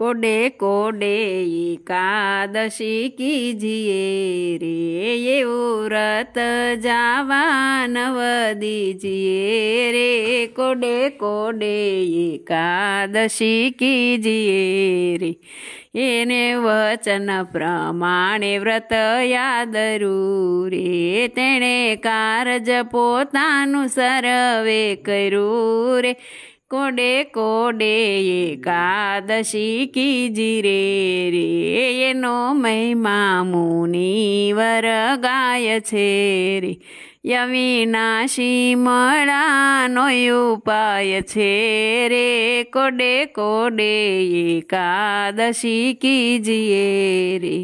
કોડે કોડે એકાદશી કીજીએ રે એવું વ્રત જાવા નવ દીજીએ રે કોડે કોડે એકાદશી કીજીએ રે એને વચન પ્રમાણે વ્રત યાદ રે તેણે કારજ પોતાનું સરવે કર્યું રે કોડે કોડે એકાદશી કીજી રે રે એનો મહિમા મુનિવર ગાય છે રે યવિનાશી મળાનો ઉપાય છે રે કોડે કોડે એકાદશી કીજીએ રે